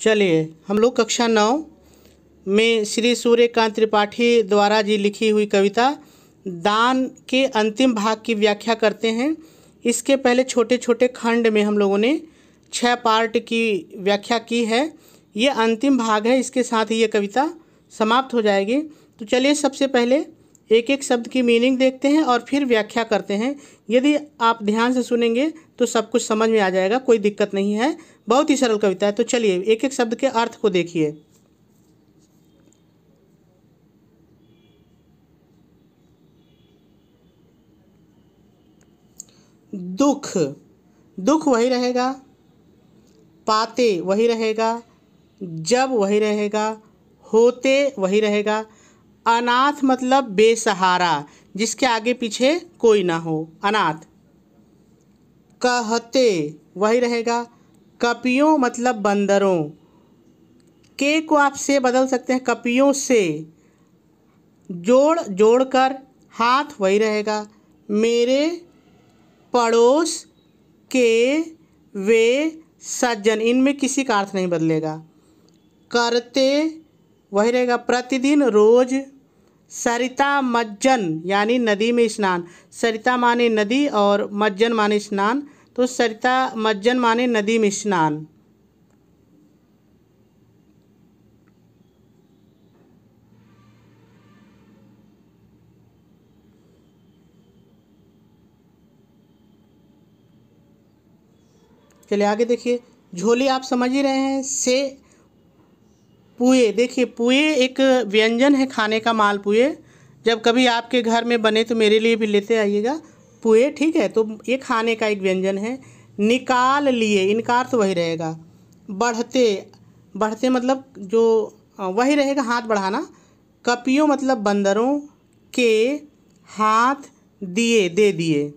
चलिए हम लोग कक्षा नौ में श्री सूर्यकांत त्रिपाठी द्वारा जी लिखी हुई कविता दान के अंतिम भाग की व्याख्या करते हैं इसके पहले छोटे छोटे खंड में हम लोगों ने छः पार्ट की व्याख्या की है ये अंतिम भाग है इसके साथ ही ये कविता समाप्त हो जाएगी तो चलिए सबसे पहले एक एक शब्द की मीनिंग देखते हैं और फिर व्याख्या करते हैं यदि आप ध्यान से सुनेंगे तो सब कुछ समझ में आ जाएगा कोई दिक्कत नहीं है बहुत ही सरल कविता है तो चलिए एक एक शब्द के अर्थ को देखिए दुख दुख वही रहेगा पाते वही रहेगा जब वही रहेगा होते वही रहेगा अनाथ मतलब बेसहारा जिसके आगे पीछे कोई ना हो अनाथ कहते वही रहेगा कपियों मतलब बंदरों के को आप से बदल सकते हैं कपियों से जोड़ जोड़ कर हाथ वही रहेगा मेरे पड़ोस के वे सज्जन इनमें किसी का अर्थ नहीं बदलेगा करते वही रहेगा प्रतिदिन रोज सरिता मज्जन यानी नदी में स्नान सरिता माने नदी और मज्जन माने स्नान तो सरिता मज्जन माने नदी में स्नान चलिए आगे देखिए झोले आप समझ ही रहे हैं से पुए देखिए पुए एक व्यंजन है खाने का मालपुए जब कभी आपके घर में बने तो मेरे लिए भी लेते आइएगा पुए ठीक है तो ये खाने का एक व्यंजन है निकाल लिए इनकार तो वही रहेगा बढ़ते बढ़ते मतलब जो हाँ, वही रहेगा हाथ बढ़ाना कपियों मतलब बंदरों के हाथ दिए दे दिए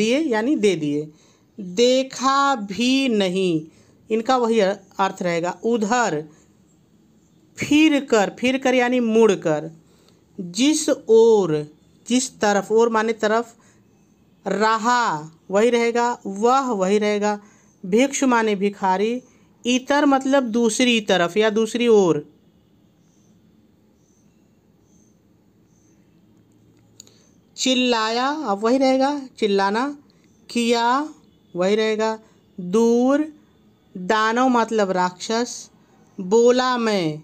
दिए यानी दे दिए देखा भी नहीं इनका वही अर्थ रहेगा उधर फिर कर फिर कर यानी मुड़ कर जिस ओर जिस तरफ और माने तरफ रहा वही रहेगा वह वही रहेगा भिक्षु माने भिखारी इतर मतलब दूसरी तरफ या दूसरी ओर चिल्लाया अब वही रहेगा चिल्लाना किया वही रहेगा दूर दानव मतलब राक्षस बोला मैं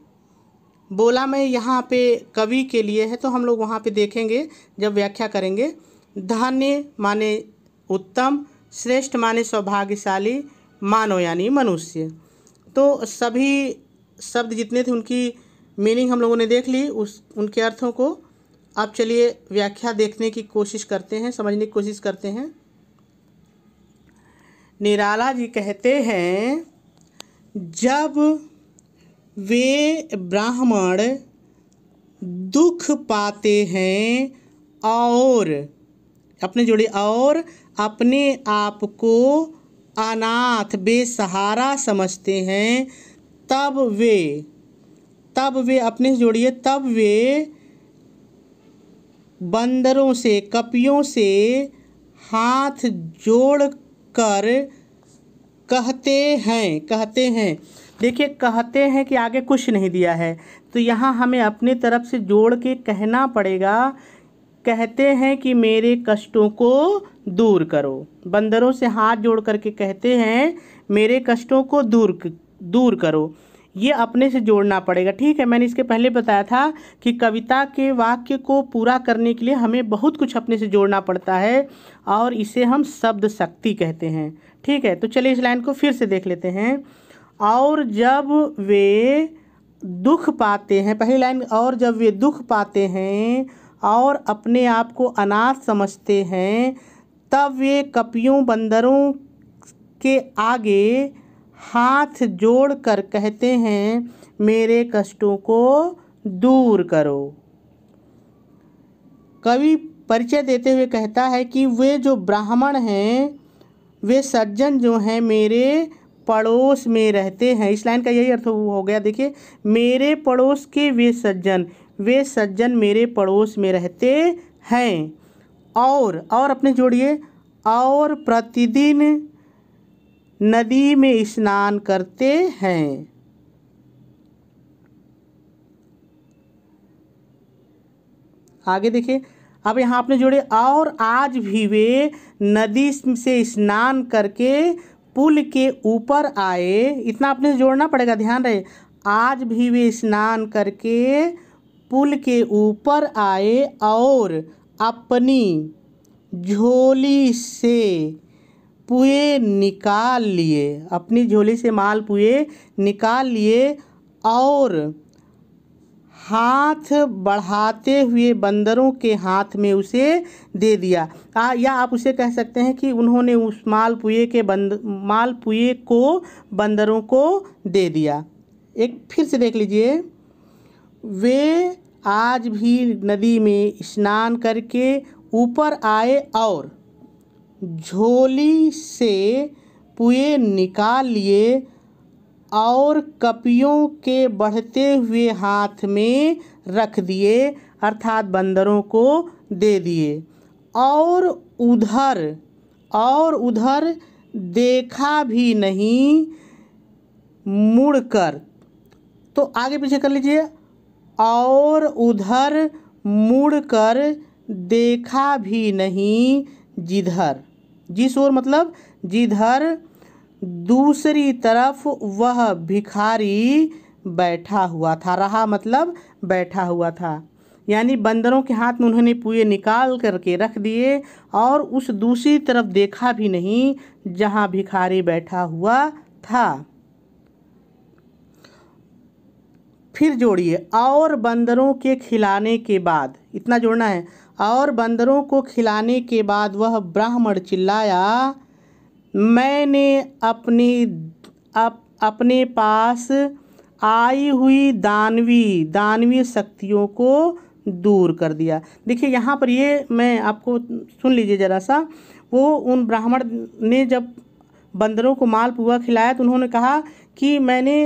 बोला मैं यहाँ पे कवि के लिए है तो हम लोग वहाँ पे देखेंगे जब व्याख्या करेंगे धान्य माने उत्तम श्रेष्ठ माने सौभाग्यशाली मानव यानी मनुष्य तो सभी शब्द जितने थे उनकी मीनिंग हम लोगों ने देख ली उस उनके अर्थों को अब चलिए व्याख्या देखने की कोशिश करते हैं समझने की कोशिश करते हैं निराला जी कहते हैं जब वे ब्राह्मण दुख पाते हैं और अपने जोड़े और अपने आप को अनाथ बेसहारा समझते हैं तब वे तब वे अपने से जोड़िए तब वे बंदरों से कपियों से हाथ जोड़ कर कहते हैं कहते हैं देखिए कहते हैं कि आगे कुछ नहीं दिया है तो यहाँ हमें अपने तरफ से जोड़ के कहना पड़ेगा कहते हैं कि मेरे कष्टों को दूर करो बंदरों से हाथ जोड़ करके कहते हैं मेरे कष्टों को दूर दूर करो ये अपने से जोड़ना पड़ेगा ठीक है मैंने इसके पहले बताया था कि कविता के वाक्य को पूरा करने के लिए हमें बहुत कुछ अपने से जोड़ना पड़ता है और इसे हम शब्द शक्ति कहते हैं ठीक है तो चलिए इस लाइन को फिर से देख लेते हैं और जब वे दुख पाते हैं पहली लाइन और जब वे दुख पाते हैं और अपने आप को अनाथ समझते हैं तब वे कपियों बंदरों के आगे हाथ जोड़ कर कहते हैं मेरे कष्टों को दूर करो कवि परिचय देते हुए कहता है कि वे जो ब्राह्मण हैं वे सज्जन जो हैं मेरे पड़ोस में रहते हैं इस लाइन का यही अर्थ हो गया देखिए मेरे पड़ोस के वे सज्जन वे सज्जन मेरे पड़ोस में रहते हैं और और अपने जोड़िए और प्रतिदिन नदी में स्नान करते हैं आगे देखिए अब यहाँ आपने जोड़े और आज भी वे नदी से स्नान करके पुल के ऊपर आए इतना आपने जोड़ना पड़ेगा ध्यान रहे आज भी वे स्नान करके पुल के ऊपर आए और अपनी झोली से पुए निकाल लिए अपनी झोली से माल पुए निकाल लिए और हाथ बढ़ाते हुए बंदरों के हाथ में उसे दे दिया आ, या आप उसे कह सकते हैं कि उन्होंने उस माल पुए के बंद माल पुए को बंदरों को दे दिया एक फिर से देख लीजिए वे आज भी नदी में स्नान करके ऊपर आए और झोली से पुए निकाल लिए और कपियों के बढ़ते हुए हाथ में रख दिए अर्थात बंदरों को दे दिए और उधर और उधर देखा भी नहीं मुड़कर तो आगे पीछे कर लीजिए और उधर मुड़कर देखा भी नहीं जिधर जिस ओर मतलब जिधर दूसरी तरफ वह भिखारी बैठा हुआ था रहा मतलब बैठा हुआ था यानी बंदरों के हाथ में उन्होंने पुए निकाल करके रख दिए और उस दूसरी तरफ देखा भी नहीं जहाँ भिखारी बैठा हुआ था फिर जोड़िए और बंदरों के खिलाने के बाद इतना जोड़ना है और बंदरों को खिलाने के बाद वह ब्राह्मण चिल्लाया मैंने अपनी अप, अपने पास आई हुई दानवी दानवी शक्तियों को दूर कर दिया देखिए यहाँ पर ये मैं आपको सुन लीजिए ज़रा सा वो उन ब्राह्मण ने जब बंदरों को माल पुआ खिलाया तो उन्होंने कहा कि मैंने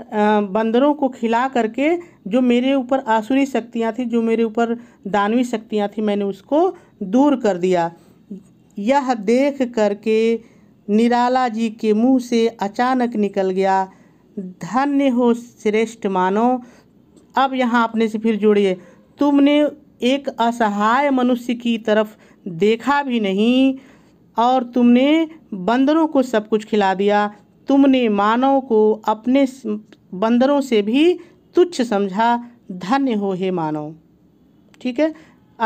बंदरों को खिला करके जो मेरे ऊपर आसुरी शक्तियाँ थी जो मेरे ऊपर दानवी शक्तियाँ थी मैंने उसको दूर कर दिया यह देख करके निराला जी के मुंह से अचानक निकल गया धन्य हो श्रेष्ठ मानो अब यहाँ अपने से फिर जोड़िए तुमने एक असहाय मनुष्य की तरफ देखा भी नहीं और तुमने बंदरों को सब कुछ खिला दिया तुमने मानव को अपने बंदरों से भी तुच्छ समझा धन्य हो हे मानव ठीक है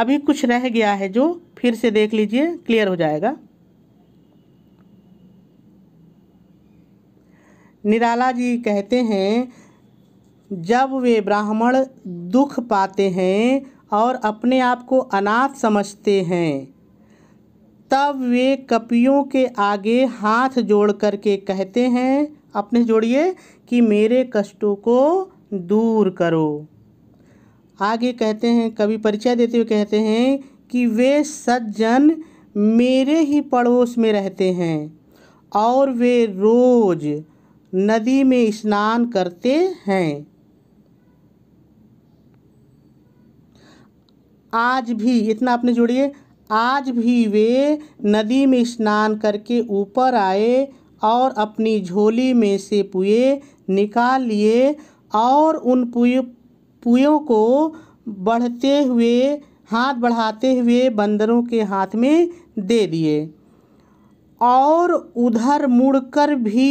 अभी कुछ रह गया है जो फिर से देख लीजिए क्लियर हो जाएगा निराला जी कहते हैं जब वे ब्राह्मण दुख पाते हैं और अपने आप को अनाथ समझते हैं तब वे कपियों के आगे हाथ जोड़ करके कहते हैं अपने जोड़िए कि मेरे कष्टों को दूर करो आगे कहते हैं कवि परिचय देते हुए कहते हैं कि वे सज्जन मेरे ही पड़ोस में रहते हैं और वे रोज़ नदी में स्नान करते हैं आज भी इतना आपने जोड़िए आज भी वे नदी में स्नान करके ऊपर आए और अपनी झोली में से पुए निकाल लिए और उन पुए पुयों को बढ़ते हुए हाथ बढ़ाते हुए बंदरों के हाथ में दे दिए और उधर मुड़कर भी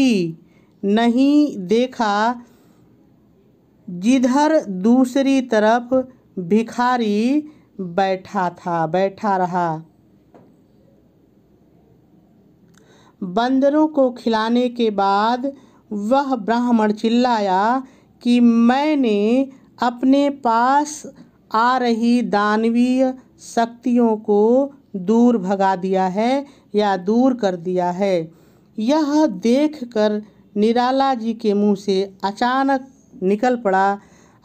नहीं देखा जिधर दूसरी तरफ भिखारी बैठा था बैठा रहा बंदरों को खिलाने के बाद वह ब्राह्मण चिल्लाया कि मैंने अपने पास आ रही दानवीय शक्तियों को दूर भगा दिया है या दूर कर दिया है यह देखकर निराला जी के मुंह से अचानक निकल पड़ा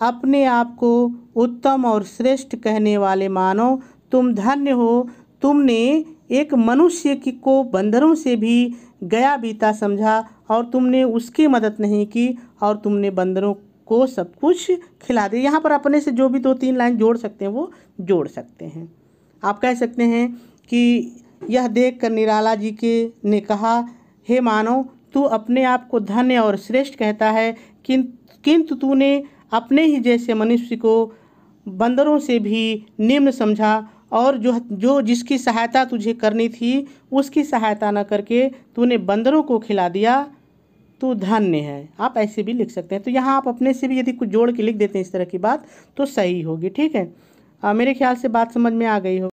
अपने आप को उत्तम और श्रेष्ठ कहने वाले मानो तुम धन्य हो तुमने एक मनुष्य की को बंदरों से भी गया बीता समझा और तुमने उसकी मदद नहीं की और तुमने बंदरों को सब कुछ खिला दिया यहाँ पर अपने से जो भी दो तीन लाइन जोड़ सकते हैं वो जोड़ सकते हैं आप कह सकते हैं कि यह देख कर निराला जी के ने कहा हे मानव तू अपने आप को धन्य और श्रेष्ठ कहता है किन किंतु तूने अपने ही जैसे मनुष्य को बंदरों से भी निम्न समझा और जो जो जिसकी सहायता तुझे करनी थी उसकी सहायता न करके तूने बंदरों को खिला दिया तो धन्य है आप ऐसे भी लिख सकते हैं तो यहाँ आप अपने से भी यदि कुछ जोड़ के लिख देते हैं इस तरह की बात तो सही होगी ठीक है आ, मेरे ख्याल से बात समझ में आ गई हो